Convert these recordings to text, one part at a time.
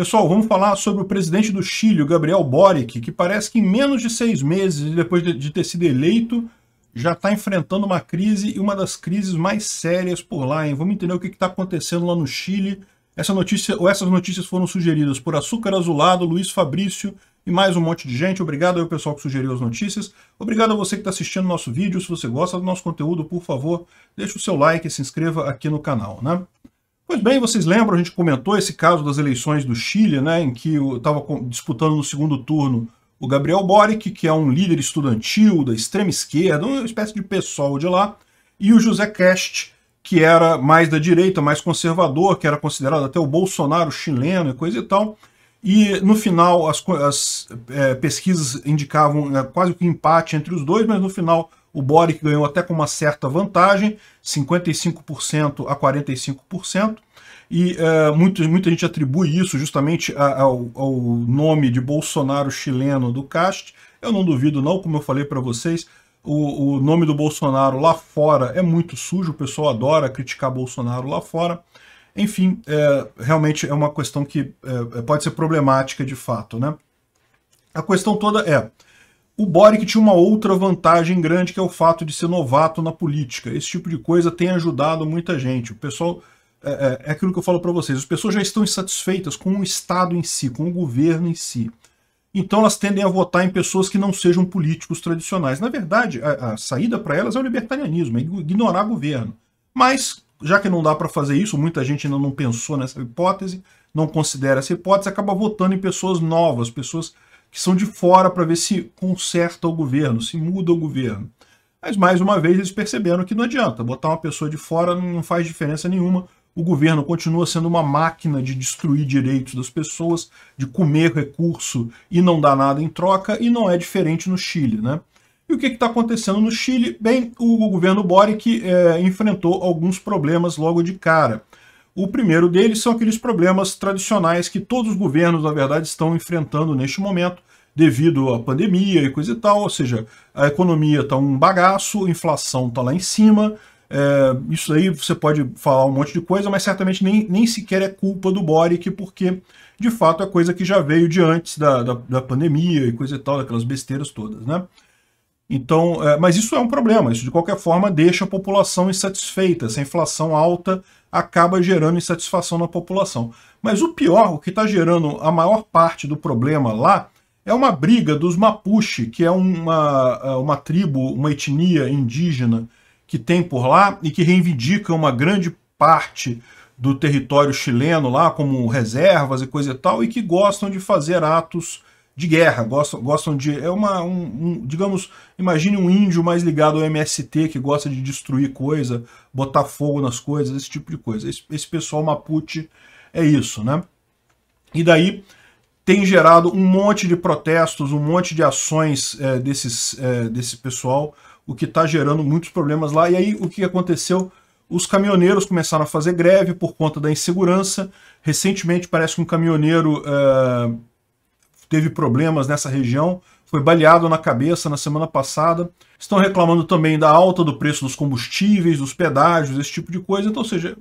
Pessoal, vamos falar sobre o presidente do Chile, Gabriel Boric, que parece que em menos de seis meses, depois de ter sido eleito, já está enfrentando uma crise e uma das crises mais sérias por lá. Hein? Vamos entender o que está acontecendo lá no Chile. Essa notícia, ou essas notícias foram sugeridas por Açúcar Azulado, Luiz Fabrício e mais um monte de gente. Obrigado ao pessoal que sugeriu as notícias. Obrigado a você que está assistindo nosso vídeo. Se você gosta do nosso conteúdo, por favor, deixe o seu like e se inscreva aqui no canal. Né? Pois bem, vocês lembram, a gente comentou esse caso das eleições do Chile, né, em que estava disputando no segundo turno o Gabriel Boric, que é um líder estudantil da extrema esquerda, uma espécie de pessoal de lá, e o José Cast, que era mais da direita, mais conservador, que era considerado até o Bolsonaro chileno e coisa e tal. E no final as, as é, pesquisas indicavam é, quase que um empate entre os dois, mas no final o Boric ganhou até com uma certa vantagem, 55% a 45%, e uh, é, muito, muita gente atribui isso justamente ao, ao, nome de Bolsonaro chileno do cast. Eu não duvido, não, como eu falei para vocês. O, o nome do Bolsonaro lá fora é muito sujo, o pessoal adora criticar Bolsonaro lá fora. Enfim, é, realmente é uma questão que é, é, pode ser problemática de fato, né? A questão toda é, o Boric tinha uma outra vantagem grande, que é o fato de ser novato na política. Esse tipo de coisa tem ajudado muita gente. O pessoal é, é, é aquilo que eu falo para vocês, as pessoas já estão insatisfeitas com o Estado em si, com o governo em si. Então elas tendem a votar em pessoas que não sejam políticos tradicionais. Na verdade, a, a saída para elas é o libertarianismo, é ignorar governo. Mas, já que não dá para fazer isso, muita gente ainda não pensou nessa hipótese, não considera essa hipótese, acaba votando em pessoas novas, pessoas que são de fora para ver se conserta o governo, se muda o governo. Mas, mais uma vez, eles perceberam que não adianta. Botar uma pessoa de fora não faz diferença nenhuma o governo continua sendo uma máquina de destruir direitos das pessoas, de comer recurso e não dar nada em troca, e não é diferente no Chile. Né? E o que está acontecendo no Chile? Bem, o governo Boric é, enfrentou alguns problemas logo de cara. O primeiro deles são aqueles problemas tradicionais que todos os governos, na verdade, estão enfrentando neste momento, devido à pandemia e coisa e tal, ou seja, a economia está um bagaço, a inflação está lá em cima, é, isso aí você pode falar um monte de coisa, mas certamente nem, nem sequer é culpa do Boric, porque de fato é coisa que já veio de antes da, da, da pandemia e coisa e tal, daquelas besteiras todas, né? Então, é, mas isso é um problema, isso de qualquer forma deixa a população insatisfeita, essa inflação alta acaba gerando insatisfação na população. Mas o pior, o que está gerando a maior parte do problema lá, é uma briga dos Mapuche, que é uma, é uma tribo, uma etnia indígena que tem por lá e que reivindica uma grande parte do território chileno lá como reservas e coisa e tal e que gostam de fazer atos de guerra, gostam, gostam de... é uma, um, um, digamos, imagine um índio mais ligado ao MST que gosta de destruir coisa, botar fogo nas coisas, esse tipo de coisa. Esse, esse pessoal Mapuche é isso, né? E daí tem gerado um monte de protestos, um monte de ações é, desses, é, desse pessoal o que está gerando muitos problemas lá. E aí o que aconteceu? Os caminhoneiros começaram a fazer greve por conta da insegurança. Recentemente parece que um caminhoneiro uh, teve problemas nessa região, foi baleado na cabeça na semana passada. Estão reclamando também da alta do preço dos combustíveis, dos pedágios, esse tipo de coisa. Então, ou seja,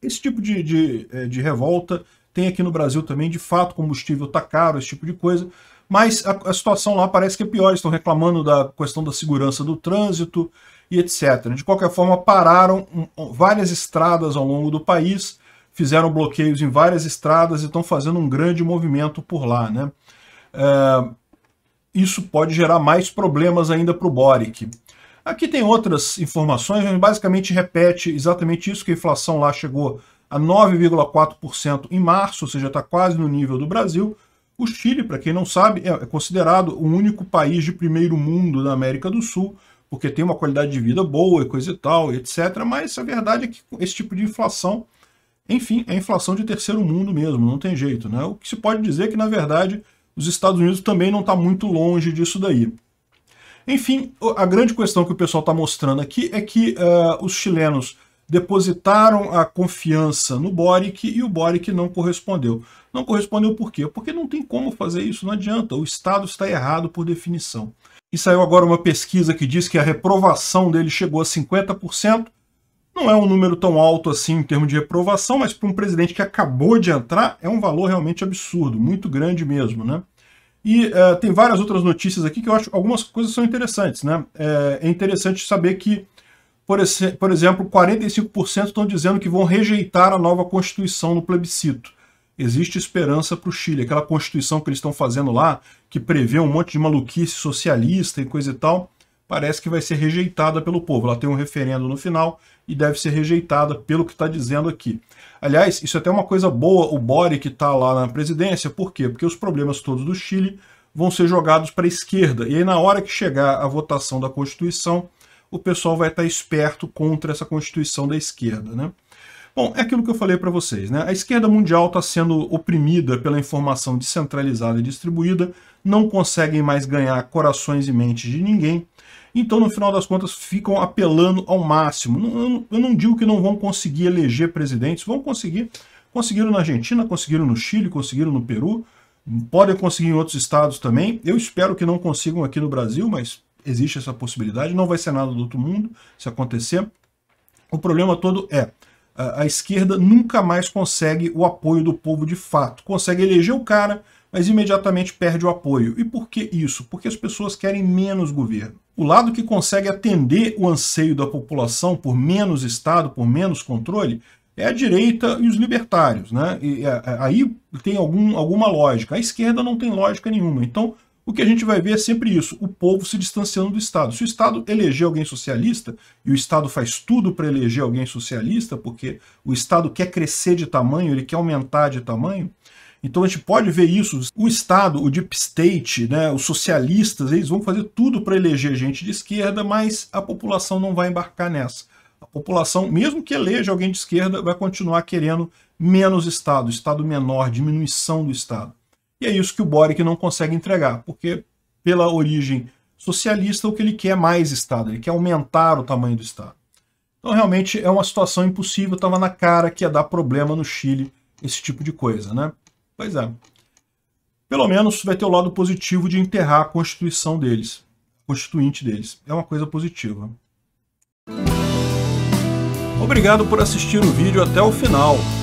esse tipo de, de, eh, de revolta tem aqui no Brasil também. De fato, combustível está caro, esse tipo de coisa. Mas a, a situação lá parece que é pior, estão reclamando da questão da segurança do trânsito e etc. De qualquer forma, pararam várias estradas ao longo do país, fizeram bloqueios em várias estradas e estão fazendo um grande movimento por lá. Né? É, isso pode gerar mais problemas ainda para o Boric. Aqui tem outras informações, basicamente repete exatamente isso, que a inflação lá chegou a 9,4% em março, ou seja, está quase no nível do Brasil, o Chile, para quem não sabe, é, é considerado o único país de primeiro mundo da América do Sul, porque tem uma qualidade de vida boa e coisa e tal, etc. Mas a verdade é que esse tipo de inflação, enfim, é inflação de terceiro mundo mesmo, não tem jeito. Né? O que se pode dizer é que, na verdade, os Estados Unidos também não está muito longe disso daí. Enfim, a grande questão que o pessoal está mostrando aqui é que uh, os chilenos depositaram a confiança no Boric e o Boric não correspondeu. Não correspondeu por quê? Porque não tem como fazer isso, não adianta. O Estado está errado por definição. E saiu agora uma pesquisa que diz que a reprovação dele chegou a 50%. Não é um número tão alto assim em termos de reprovação, mas para um presidente que acabou de entrar, é um valor realmente absurdo, muito grande mesmo, né? E uh, tem várias outras notícias aqui que eu acho algumas coisas são interessantes, né? É, é interessante saber que por, exemplo, 45% estão dizendo que vão rejeitar a nova Constituição no plebiscito. Existe esperança para o Chile. Aquela Constituição que eles estão fazendo lá, que prevê um monte de maluquice socialista e coisa e tal, parece que vai ser rejeitada pelo povo. Ela tem um referendo no final e deve ser rejeitada pelo que está dizendo aqui. Aliás, isso é até uma coisa boa, o Bore que está lá na presidência, por quê? Porque os problemas todos do Chile vão ser jogados para a esquerda. E aí, na hora que chegar a votação da Constituição, o pessoal vai estar esperto contra essa constituição da esquerda. Né? Bom, é aquilo que eu falei para vocês. Né? A esquerda mundial está sendo oprimida pela informação descentralizada e distribuída, não conseguem mais ganhar corações e mentes de ninguém. Então, no final das contas, ficam apelando ao máximo. Eu não digo que não vão conseguir eleger presidentes, vão conseguir. Conseguiram na Argentina, conseguiram no Chile, conseguiram no Peru, podem conseguir em outros estados também. Eu espero que não consigam aqui no Brasil, mas existe essa possibilidade, não vai ser nada do outro mundo se acontecer. O problema todo é a, a esquerda nunca mais consegue o apoio do povo de fato. Consegue eleger o cara, mas imediatamente perde o apoio. E por que isso? Porque as pessoas querem menos governo. O lado que consegue atender o anseio da população por menos Estado, por menos controle, é a direita e os libertários. Né? E, é, é, aí tem algum, alguma lógica. A esquerda não tem lógica nenhuma. Então, o que a gente vai ver é sempre isso, o povo se distanciando do Estado. Se o Estado eleger alguém socialista, e o Estado faz tudo para eleger alguém socialista, porque o Estado quer crescer de tamanho, ele quer aumentar de tamanho, então a gente pode ver isso, o Estado, o deep state, né, os socialistas, eles vão fazer tudo para eleger gente de esquerda, mas a população não vai embarcar nessa. A população, mesmo que eleja alguém de esquerda, vai continuar querendo menos Estado, Estado menor, diminuição do Estado. E é isso que o Boric não consegue entregar, porque pela origem socialista o que ele quer é mais Estado, ele quer aumentar o tamanho do Estado. Então realmente é uma situação impossível, estava na cara que ia dar problema no Chile esse tipo de coisa, né? Pois é. Pelo menos vai ter o lado positivo de enterrar a constituição deles, constituinte deles. É uma coisa positiva. Obrigado por assistir o vídeo até o final.